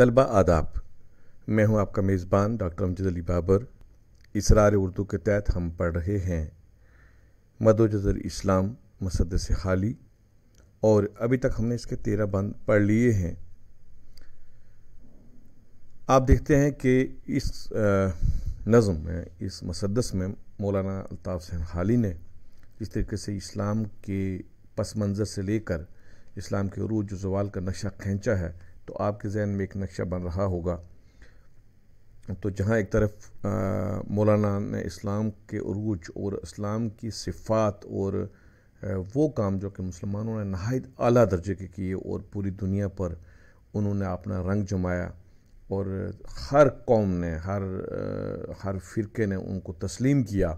तलबा आदाब मैं हूं आपका मेज़बान डॉक्टर अमजद अली बाबर इसरार उर्दू के तहत हम पढ़ रहे हैं मदोजर इस्लाम मसद से खाली और अभी तक हमने इसके तेरह बंद पढ़ लिए हैं आप देखते हैं कि इस नज़म में इस मसदस में मौलाना अल्ताफ़ सहन खाली ने इस तरीके से इस्लाम के पस मंज़र से लेकर इस्लाम के रूज जवाल का नक्शा खींचा है तो आपके जहन में एक नक्शा बन रहा होगा तो जहाँ एक तरफ मौलाना ने इस्लाम के अरूज और इस्लाम की सिफ़ात और वो काम जो कि मुसलमानों ने नहायत अली दर्जे के किए और पूरी दुनिया पर उन्होंने अपना रंग जमाया और हर कौम ने हर हर फ़िरके ने उनको तस्लीम किया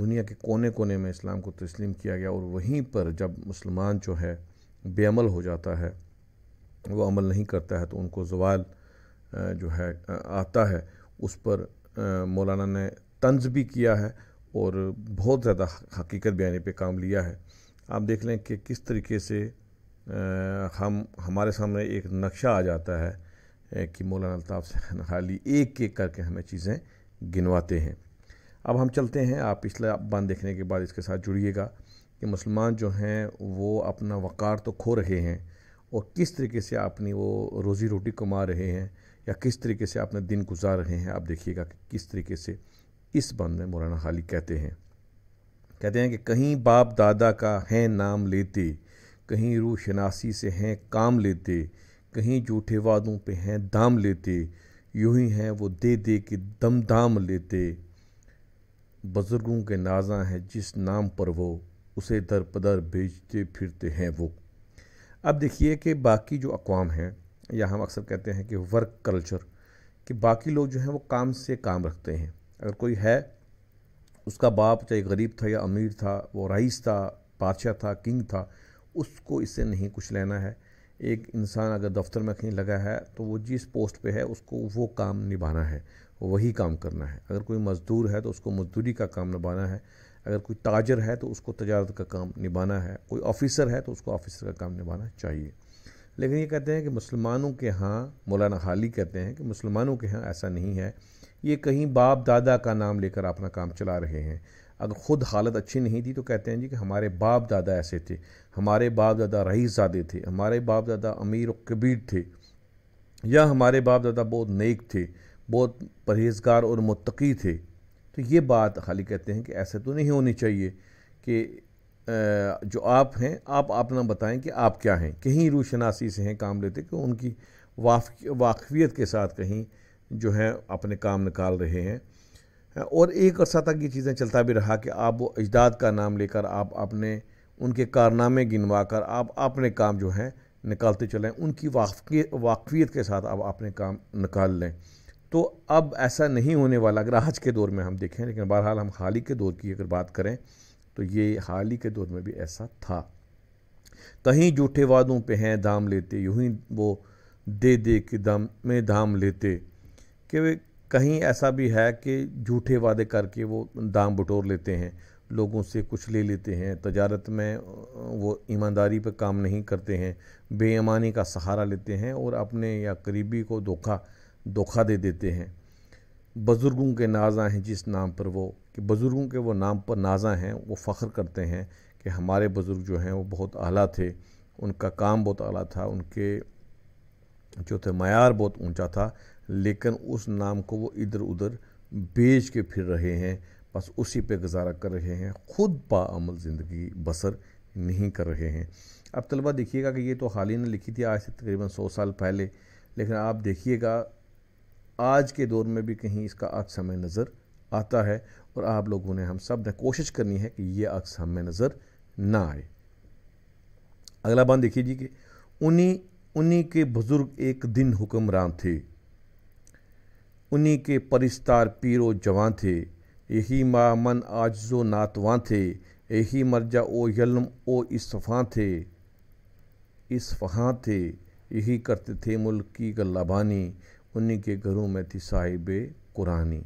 दुनिया के कोने कोने में इस्लाम को तस्लीम किया गया और वहीं पर जब मुसलमान जो है बेअमल हो जाता है वो अमल नहीं करता है तो उनको जवाल जो है आता है उस पर मौलाना ने तंज भी किया है और बहुत ज़्यादा हकीकत बयानी पे काम लिया है आप देख लें कि किस तरीके से हम हमारे सामने एक नक्शा आ जाता है कि मौलाना अलताफ़ सहन खाली एक एक करके हमें चीज़ें गिनवाते हैं अब हम चलते हैं आप पिछला बंद देखने के बाद इसके साथ जुड़िएगा कि मुसलमान जो हैं वो अपना वक़ार तो खो रहे हैं और किस तरीके से आपने वो रोज़ी रोटी कमा रहे हैं या किस तरीके से आपने दिन गुजार रहे हैं आप देखिएगा कि किस तरीके से इस बंद में मौलाना खाली कहते हैं कहते हैं कि कहीं बाप दादा का हैं नाम लेते कहीं रूह शनासी से हैं काम लेते कहीं जूठे वादों पे हैं दाम लेते यूं ही हैं वो दे दे के दम दाम लेते बुज़ुर्गों के नाजा हैं जिस नाम पर वो उसे दर पदर बेचते फिरते हैं वो अब देखिए कि बाकी जो अकवाम हैं या हम अक्सर कहते हैं कि वर्क कल्चर कि बाकी लोग जो हैं वो काम से काम रखते हैं अगर कोई है उसका बाप चाहे गरीब था या अमीर था वो रईस था बादशाह था किंग था उसको इससे नहीं कुछ लेना है एक इंसान अगर दफ्तर में कहीं लगा है तो वो जिस पोस्ट पे है उसको वो काम निभाना है वही काम करना है अगर कोई मज़दूर है तो उसको मजदूरी का काम निभाना है अगर कोई ताजर है तो उसको तजारत का काम निभाना है कोई ऑफिसर है तो उसको ऑफिसर का काम निभाना चाहिए लेकिन ये कहते हैं कि मुसलमानों के यहाँ मौलाना हाली कहते हैं कि मुसलमानों के यहाँ ऐसा नहीं है ये कहीं बाप दादा का नाम लेकर अपना काम चला रहे हैं अगर ख़ुद हालत अच्छी नहीं थी तो कहते हैं जी कि हमारे बाप दादा ऐसे थे हमारे बाप दादा ज़ादे थे हमारे बाप दादा अमीर और कबीर थे या हमारे बाप दादा बहुत नेक थे बहुत परहेजगार और मतकी थे तो ये बात खाली कहते हैं कि ऐसे तो नहीं होनी चाहिए कि जो आप हैं आप अपना बताएं कि आप क्या हैं कहीं रूशनासी से हैं काम लेते कि उनकी वाकफियत के साथ कहीं जो है अपने काम निकाल रहे हैं और एक अरसा तक ये चीज़ें चलता भी रहा कि आप वो अजदाद का नाम लेकर आप अपने उनके कारनामे गिनवा कर आप अपने काम जो हैं निकालते चलें उनकी वाकफियत के साथ आप अपने काम निकाल लें तो अब ऐसा नहीं होने वाला अगर आज के दौर में हम देखें लेकिन बहरहाल हम हाल ही के दौर की अगर बात करें तो ये हाल ही के दौर में भी ऐसा था कहीं झूठे वादों पे हैं दाम लेते यूं ही वो दे दे के दाम में दाम लेते कि वे कहीं ऐसा भी है कि झूठे वादे करके वो दाम बटोर लेते हैं लोगों से कुछ ले लेते हैं तजारत में वो ईमानदारी पर काम नहीं करते हैं बेईमानी का सहारा लेते हैं और अपने या करीबी को धोखा धोखा दे देते हैं बुज़ुर्गों के नाजा हैं जिस नाम पर वो कि बुज़ुर्गों के वो नाम पर नाजा हैं वो फ़ख्र करते हैं कि हमारे बुज़ुर्ग जो हैं वो बहुत आला थे उनका काम बहुत आला था उनके जो थे मैार बहुत ऊंचा था लेकिन उस नाम को वो इधर उधर बेच के फिर रहे हैं बस उसी पे गुजारा कर रहे हैं ख़ुद बामल ज़िंदगी बसर नहीं कर रहे हैं अब तलबा देखिएगा कि ये तो हाल ही ने लिखी थी आज से तकरीबन सौ साल पहले लेकिन आप देखिएगा आज के दौर में भी कहीं इसका अक्स हमें नज़र आता है और आप लोगों ने हम सब ने कोशिश करनी है कि ये अक्स हमें नज़र ना आए अगला बात देखिए जी कि उन्हीं उन्हीं के बुज़ुर्ग एक दिन हुक्मरान थे उन्हीं के परिस्तार पीरो जवान थे यही मामन आजो नातवान थे यही मर्जा ओ यलम ओ इसफ़ां थे इसफ़ां थे यही करते थे मुल्क की गल्लाबानी उन्हीं के घरों में थी साहिब कुरानी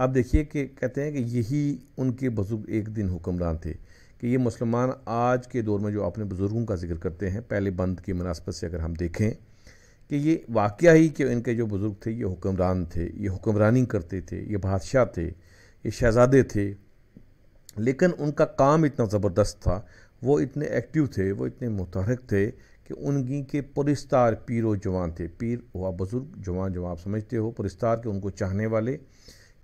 अब देखिए कि कहते हैं कि यही उनके बुज़ुर्ग एक दिन हुक्मरान थे कि ये मुसलमान आज के दौर में जो अपने बुज़ुर्गों का जिक्र करते हैं पहले बंद की मुनासबत से अगर हम देखें कि ये वाक़ ही कि इनके जो बुज़ुर्ग थे ये हुक्मरान थे ये हुक्मरानी करते थे ये बादशाह थे ये शहज़ादे थे लेकिन उनका काम इतना ज़बरदस्त था वो इतने एक्टिव थे वो इतने मुतहरक थे कि उनकी के पुरस्तार पीरो जवान थे पीर हुआ बुज़ुर्ग जवान जो आप समझते हो पुरस्तार के उनको चाहने वाले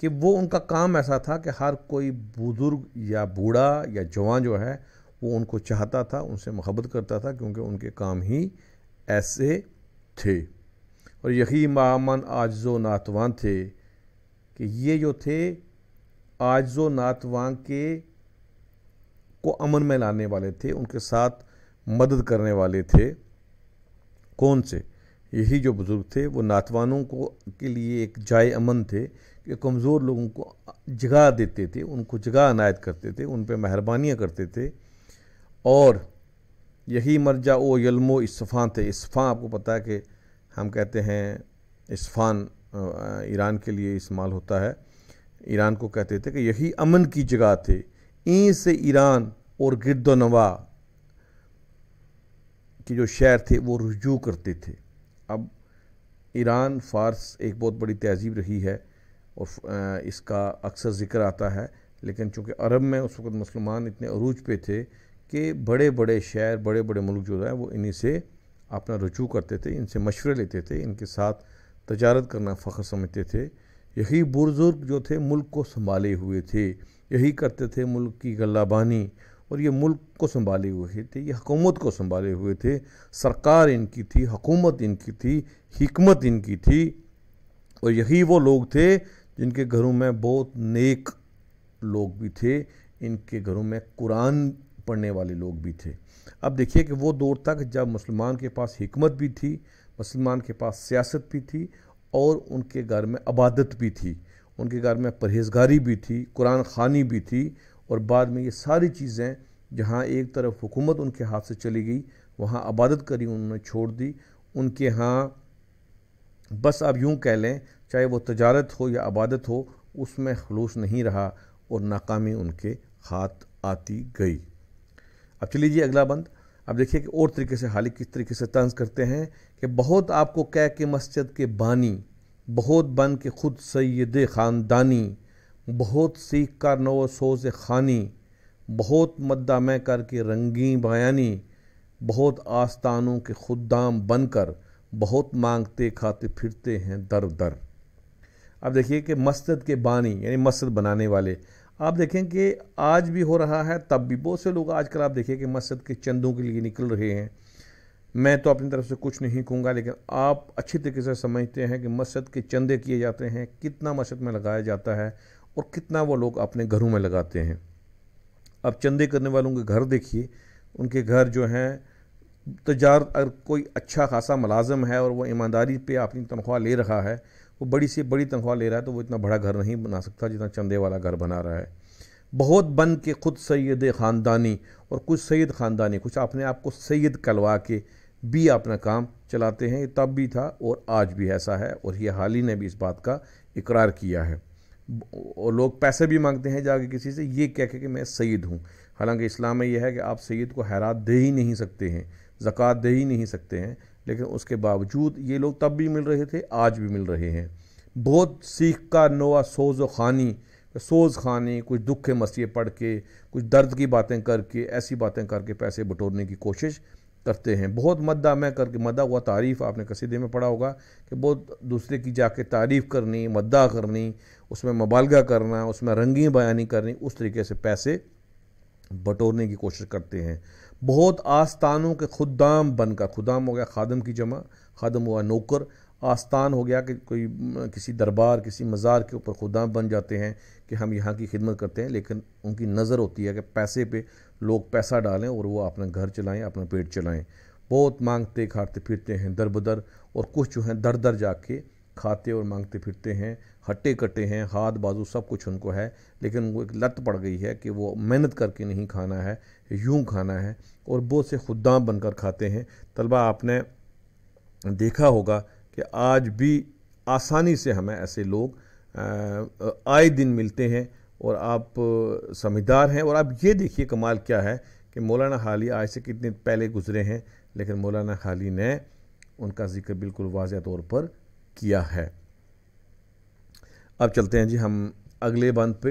कि वो उनका काम ऐसा था कि हर कोई बुज़ुर्ग या बूढ़ा या जवान जो है वो उनको चाहता था उनसे मोहब्बत करता था क्योंकि उनके काम ही ऐसे थे और यही मामन आजो नातवान थे कि ये जो थे आजो नातवान के को अमन में लाने वाले थे उनके साथ मदद करने वाले थे कौन से यही जो बुज़ुर्ग थे वो नातवानों को के लिए एक जाय अमन थे कि कमज़ोर लोगों को जगा देते थे उनको जगह अनायत करते थे उन पर मेहरबानियाँ करते थे और यही मर्जा ओ यलमो इसफ़ान थे इसफ़ान आपको पता है कि हम कहते हैं इसफ़ान ईरान के लिए इस्तेमाल होता है ईरान को कहते थे कि यही अमन की जगह थे ई से ईरान और गिरदोनवा के जो शहर थे वो रजू करते थे अब ईरान फारस एक बहुत बड़ी तहजीब रही है और इसका अक्सर ज़िक्र आता है लेकिन चूँकि अरब में उस वक्त मुसलमान इतने अरूज पे थे कि बड़े बड़े शहर बड़े बड़े मुल्क जो है वो इन्हीं से अपना रजू करते थे इनसे मशवरे लेते थे इनके साथ तजारत करना फ़ख्र समझते थे यही बुजुर्ग जो थे मुल्क को संभाले हुए थे यही करते थे मुल्क की गल्लाबानी और ये मुल्क को संभाले हुए थे ये हकूमत को संभाले हुए थे सरकार इनकी थी हकूमत इनकी थी हमत इनकी थी और यही वो लोग थे जिनके घरों में बहुत नेक लोग भी थे इनके घरों में कुरान पढ़ने वाले लोग भी थे अब देखिए कि वो दौर तक जब मुसलमान के पास हमत भी थी मुसलमान के पास सियासत भी थी और उनके घर में अबादत भी थी उनके घर में परहेजगारी भी थी कुरान खानी भी थी और बाद में ये सारी चीज़ें जहाँ एक तरफ हुकूमत उनके हाथ से चली गई वहाँ आबादत करी उन्होंने छोड़ दी उनके यहाँ बस आप यूँ कह लें चाहे वो तजारत हो या आबादत हो उसमें खलूस नहीं रहा और नाकामी उनके हाथ आती गई अब चलिए जी अगला बंद अब देखिए कि और तरीके से हाल किस तरीके से तंज करते हैं कि बहुत आपको कह के मस्जिद के बानी बहुत बन के खुद सैद ख़ानदानी बहुत सीख कर नो सोज खानी बहुत मद्दा मैं कर के रंगी बयानी बहुत आस्तानों के खुदाम बनकर बहुत मांगते खाते फिरते हैं दर दर अब देखिए कि मस्जिद के बानी यानी मस्जिद बनाने वाले आप देखें कि आज भी हो रहा है तब भी बहुत से लोग आजकल आप देखें कि मस्जिद के चंदों के लिए निकल रहे हैं मैं तो अपनी तरफ से कुछ नहीं कहूँगा लेकिन आप अच्छी तरीके से समझते हैं कि मस्जिद के चंदे किए जाते हैं कितना मस्जिद में लगाया जाता है और कितना वो लोग अपने घरों में लगाते हैं अब चंदे करने वालों के घर देखिए उनके घर जो हैं तजार अगर कोई अच्छा खासा मुलाजम है और वह ईमानदारी पे अपनी तनख्वाह ले रहा है वो बड़ी से बड़ी तनख्वाह ले रहा है तो वो इतना बड़ा घर नहीं बना सकता जितना चंदे वाला घर बना रहा है बहुत बन के ख़ुद सैद ख़ानदानी और कुछ सैद ख़ानदानी कुछ अपने आप को सैद कलवा के भी अपना काम चलाते हैं तब भी था और आज भी ऐसा है और ये हाल ही ने भी इस बात का इकरार किया है और लोग पैसे भी मांगते हैं जाके किसी से ये कह के कि मैं सईद हूँ हालांकि इस्लाम में यह है कि आप सईद को हैरात दे ही नहीं सकते हैं ज़क़़त दे ही नहीं सकते हैं लेकिन उसके बावजूद ये लोग तब भी मिल रहे थे आज भी मिल रहे हैं बहुत सीख का नोवा सोज व खानी सोज खानी कुछ दुख के मसीह पढ़ के कुछ दर्द की बातें करके ऐसी बातें करके पैसे बटोरने की कोशिश करते हैं बहुत मद्दा मैं करके मद्दा हुआ तारीफ़ आपने कसीदे में पढ़ा होगा कि बहुत दूसरे की जाके तारीफ़ करनी मद्दा करनी उसमें मबालगा करना उसमें रंगी बयानी करनी उस तरीके से पैसे बटोरने की कोशिश करते हैं बहुत आस्तानों के खुदाम बनकर खुदाम हो गया खादम की जमा खादम हुआ नौकर आस्थान हो गया कि कोई किसी दरबार किसी मज़ार के ऊपर खुदा बन जाते हैं कि हम यहाँ की खिदमत करते हैं लेकिन उनकी नज़र होती है कि पैसे पे लोग पैसा डालें और वो अपना घर चलाएं अपना पेट चलाएं बहुत मांगते खाते फिरते हैं दर बदर और कुछ जो हैं दर दर जा के खाते और मांगते फिरते हैं हट्टे कट्टे हैं हाथ बाजू सब कुछ उनको है लेकिन उनको एक लत पड़ गई है कि वो मेहनत करके नहीं खाना है यूं खाना है और बहुत से खुदा बनकर खाते हैं तलबा आपने देखा होगा कि आज भी आसानी से हमें ऐसे लोग आए दिन मिलते हैं और आप समझदार हैं और आप ये देखिए कमाल क्या है कि मौलाना खाली आज से कितने पहले गुजरे हैं लेकिन मौलाना खाली ने उनका जिक्र बिल्कुल वाज तौर पर किया है अब चलते हैं जी हम अगले बंद पे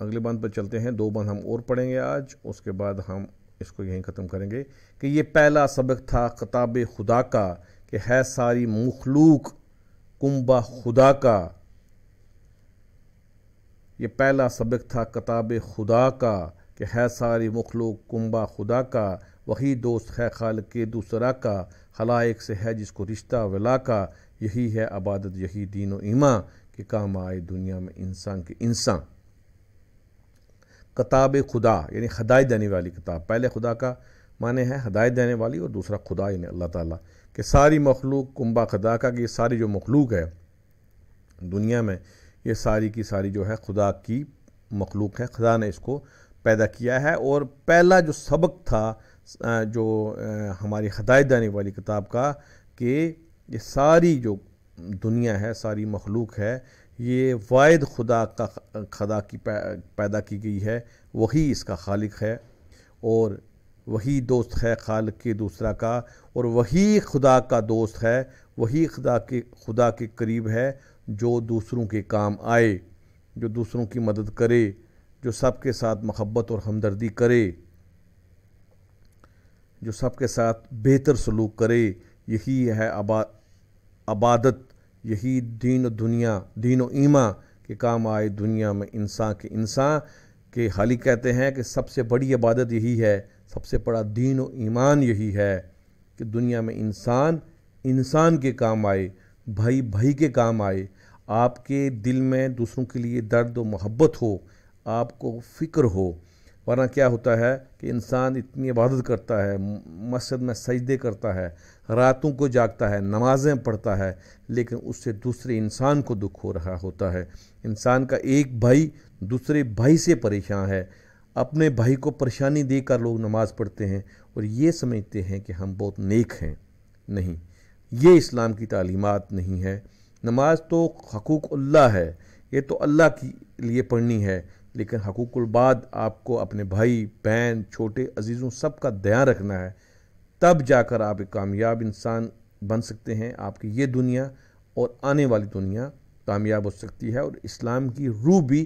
अगले बंद पर चलते हैं दो बंद हम और पढ़ेंगे आज उसके बाद हम इसको यहीं ख़त्म करेंगे कि ये पहला सबक था किताब खुदा का कि है सारी मखलूक कुंबा खुदा का ये पहला सबक था किताब खुदा का कि है सारी मखलूक कुंबा खुदा का वही दोस्त है खाल के दूसरा का हलाइक से है जिसको रिश्ता वला का यही है आबादत यही दीन ईमा कि काम आए दुनिया में इंसान के इंसान किताब खुदा यानी हदायत देने वाली किताब पहले खुदा का माने है हदायत देने वाली और दूसरा खुदा यानी अल्लाह ताला कि सारी मखलूक कुंबा खुदा का कि ये सारी जो मखलूक है दुनिया में ये सारी की सारी जो है खुदा की मखलूक है खुदा ने इसको पैदा किया है और पहला जो सबक था जो हमारी हदायत देने वाली किताब का कि ये सारी जो दुनिया है सारी मखलूक है ये वायद खुदा का खदा की पैदा की गई है वही इसका खालिक है और वही दोस्त है खाल के दूसरा का और वही खुदा का दोस्त है वही खुदा के खुदा के करीब है जो दूसरों के काम आए जो दूसरों की मदद करे जो सबके साथ महब्बत और हमदर्दी करे जो सबके साथ बेहतर सलूक करे यही है आबा आबादत यही दीन दुनिया दीन ईमा के काम आए दुनिया में इंसान के इंसान के ही कहते हैं कि सबसे बड़ी इबादत यही है सबसे बड़ा दीन व ईमान यही है कि दुनिया में इंसान इंसान के काम आए भाई भाई के काम आए आपके दिल में दूसरों के लिए दर्द व मोहब्बत हो आपको फ़िक्र हो वरना क्या होता है कि इंसान इतनी इबादत करता है मस्जिद में सजदे करता है रातों को जागता है नमाज़ें पढ़ता है लेकिन उससे दूसरे इंसान को दुख हो रहा होता है इंसान का एक भाई दूसरे भाई से परेशान है अपने भाई को परेशानी देकर लोग नमाज़ पढ़ते हैं और ये समझते हैं कि हम बहुत नेक हैं नहीं ये इस्लाम की तालीमत नहीं है नमाज तो हकूक़ल्ला है ये तो अल्लाह के लिए पढ़नी है लेकिन बाद आपको अपने भाई बहन छोटे अजीज़ों सब का ध्यान रखना है तब जाकर आप एक कामयाब इंसान बन सकते हैं आपकी ये दुनिया और आने वाली दुनिया कामयाब हो सकती है और इस्लाम की रूह भी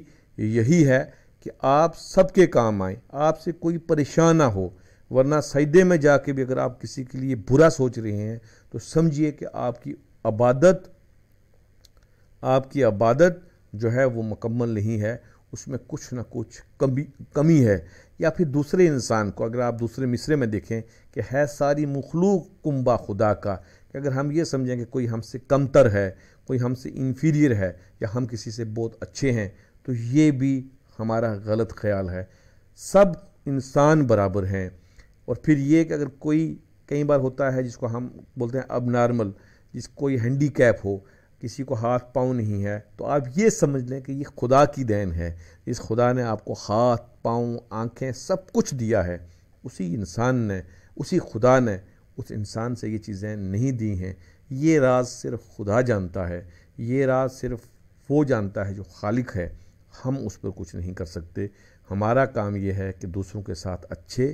यही है कि आप सबके काम आए आपसे कोई परेशान ना हो वरना सैदे में जाके भी अगर आप किसी के लिए बुरा सोच रहे हैं तो समझिए कि आपकी अबादत आपकी अबादत जो है वो मुकम्मल नहीं है उसमें कुछ ना कुछ कमी कमी है या फिर दूसरे इंसान को अगर आप दूसरे मिसरे में देखें कि है सारी मखलूक कुंबा खुदा का कि अगर हम ये समझें कि कोई हमसे कमतर है कोई हमसे इन्फीरियर है या हम किसी से बहुत अच्छे हैं तो ये भी हमारा गलत ख्याल है सब इंसान बराबर हैं और फिर ये कि अगर कोई कई बार होता है जिसको हम बोलते हैं अब नॉर्मल जिस कोई हैंडी कैप हो किसी को हाथ पाँव नहीं है तो आप ये समझ लें कि ये खुदा की देन है इस खुदा ने आपको हाथ पाँव आँखें सब कुछ दिया है उसी इंसान ने उसी खुदा ने उस इंसान से ये चीज़ें नहीं दी हैं ये राज सिर्फ खुदा जानता है ये राज सिर्फ वो जानता है जो खालिक है हम उस पर कुछ नहीं कर सकते हमारा काम यह है कि दूसरों के साथ अच्छे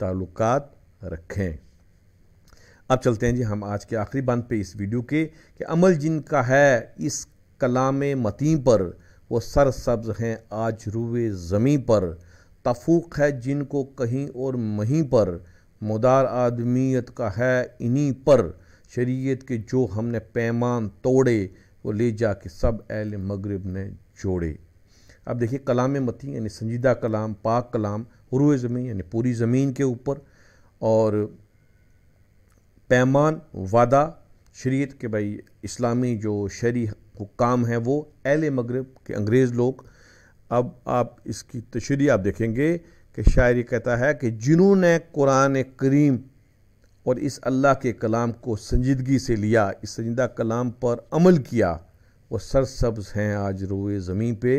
ताल्लुकात रखें अब चलते हैं जी हम आज के आखिरी बंद पे इस वीडियो के कि अमल जिनका है इस कलाम मतीम पर वो सरसब्ज हैं आज रुए ज़मीं पर तफूक है जिनको कहीं और महीं पर मदार आदमीत का है इन्हीं पर शरीयत के जो हमने पैमान तोड़े वो ले जा के सब एल मगरब ने जोड़े अब देखिए कलाम मती यानी संजीदा कलाम पाक कलाम रुए ज़मीन यानी पूरी ज़मीन के ऊपर और पैमान वादा शरीत के भाई इस्लामी जो शरी हुकाम है वो अहल मगरब के अंग्रेज़ लोग अब आप इसकी तशरी आप देखेंगे कि शायरी कहता है कि जिन्होंने कुरान करीम और इस अल्लाह के कलाम को संजीदगी से लिया इस संजीदा कलाम पर अमल किया वो सरसब्ज़ हैं आज रुए ज़मीन पे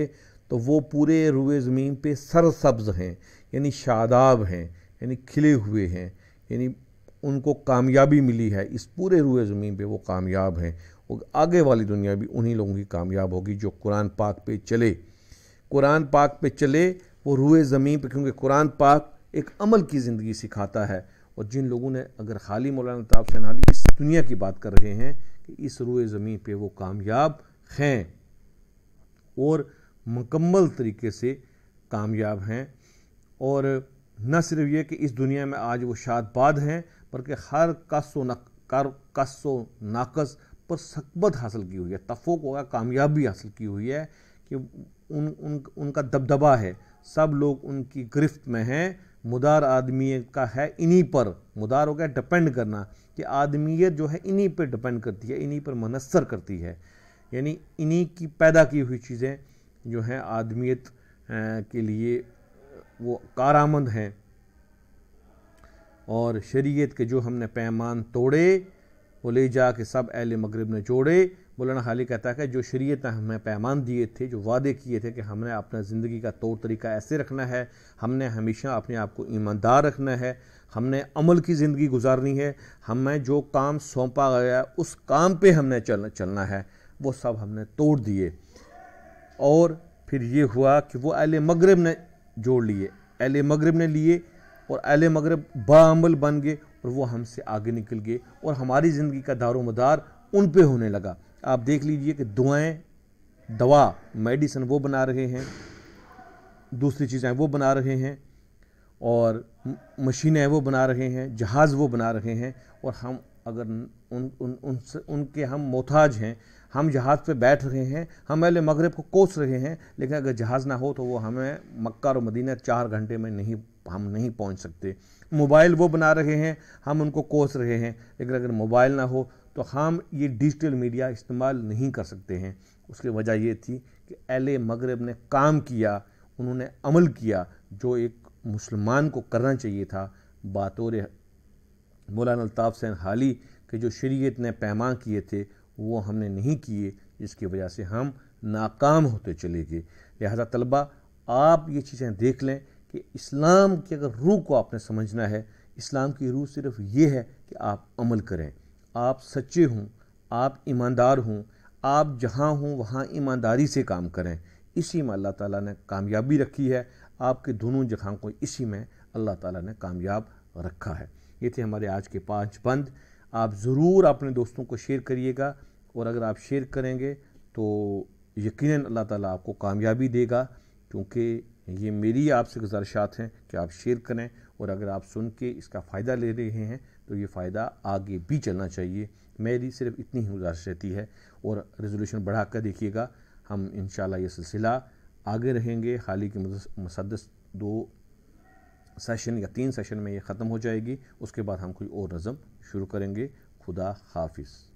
तो वो पूरे रुए ज़मीन पे सरसब्ज़ हैं यानी शादाब हैं यानी खिले हुए हैं यानी उनको कामयाबी मिली है इस पूरे रुए ज़मीन पे वो कामयाब हैं और आगे वाली दुनिया भी उन्हीं लोगों की कामयाब होगी जो कुरान पाक पे चले कुरान पाक पे चले वो रुए ज़मीन पे क्योंकि कुरान पाक एक अमल की ज़िंदगी सिखाता है और जिन लोगों ने अगर खाली मौलाना ताब नाली इस दुनिया की बात कर रहे हैं कि इस रुए ज़मीन पर वो कामयाब हैं और मुकम्मल तरीके से कामयाब हैं और न सिर्फ ये कि इस दुनिया में आज वो शाद हैं बल्कि हर कस व नक कर कस व नाकस पर सकबत हासिल की हुई है तफोक होगा कामयाबी हासिल की हुई है कि उन उन उनका दबदबा है सब लोग उनकी गिरफ्त में हैं मुदार आदमी का है इन्हीं पर मुदार हो गया डिपेंड करना कि आदमीत जो है इन्हीं पर डिपेंड करती है इन्हीं पर मनसर करती है यानी इन्हीं की पैदा की हुई चीज़ें जो हैं आदमीत के लिए वो कारामंद हैं और शरीयत के जो हमने पैमान तोड़े वो ले जा के सब अहल मगरब ने जोड़े मौलाना हाली कहता है कि जो शरीयत ने हमें पैमान दिए थे जो वादे किए थे कि हमने अपना ज़िंदगी का तौर तरीका ऐसे रखना है हमने हमेशा अपने आप को ईमानदार रखना है हमने अमल की ज़िंदगी गुजारनी है हमें जो काम सौंपा गया उस काम पर हमने चल चलना है वो सब हमने तोड़ दिए और फिर ये हुआ कि वो अहल मगरब ने जोड़ लिए अहल मगरब ने लिए और अल मगरब बामल बन गए और वो हमसे आगे निकल गए और हमारी ज़िंदगी का दारो मदार उन पर होने लगा आप देख लीजिए कि दुआएँ दवा मेडिसिन वो बना रहे हैं दूसरी चीज़ें वो बना रहे हैं और मशीनें वो बना रहे हैं जहाज़ वो बना रहे हैं और हम अगर उन उन उनसे उनके हम मोहताज हैं हम जहाज़ पे बैठ रहे हैं हम अहल मगरब को कोस रहे हैं लेकिन अगर जहाज़ ना हो तो वो हमें मक्का और मदीना चार घंटे में नहीं हम नहीं पहुंच सकते मोबाइल वो बना रहे हैं हम उनको कोस रहे हैं लेकिन अगर मोबाइल ना हो तो हम ये डिजिटल मीडिया इस्तेमाल नहीं कर सकते हैं उसकी वजह ये थी कि एल मगरब ने काम किया उन्होंने अमल किया जो एक मुसलमान को करना चाहिए था बतौर मौलाना अल्ताफ़ सैन हाली के जो शरीयत ने पैमा किए थे वो हमने नहीं किए जिसकी वजह से हम नाकाम होते चले गए लिहाजा तलबा आप ये चीज़ें देख लें कि इस्लाम की अगर रूह को आपने समझना है इस्लाम की रूह सिर्फ ये है कि आप अमल करें आप सच्चे हों आप ईमानदार हों आप जहाँ हों वहाँ ईमानदारी से काम करें इसी में अल्लाह ताला ने कामयाबी रखी है आपके दोनों जगह को इसी में अल्लाह ताला ने कामयाब रखा है ये थे हमारे आज के पाँच बंद आप ज़रूर अपने दोस्तों को शेयर करिएगा और अगर आप शेयर करेंगे तो यकीन अल्लाह ताला आपको कामयाबी देगा क्योंकि ये मेरी आपसे गुजारिशात हैं कि आप शेयर करें और अगर आप सुन के इसका फ़ायदा ले रहे हैं तो ये फ़ायदा आगे भी चलना चाहिए मेरी सिर्फ इतनी ही गुजारिश रहती है और रेजोल्यूशन बढ़ा कर देखिएगा हम इन ये सिलसिला आगे रहेंगे हाल ही के मुसदस दो सेशन या तीन सेशन में ये ख़त्म हो जाएगी उसके बाद हम कोई और नज़म शुरू करेंगे खुदा हाफिज़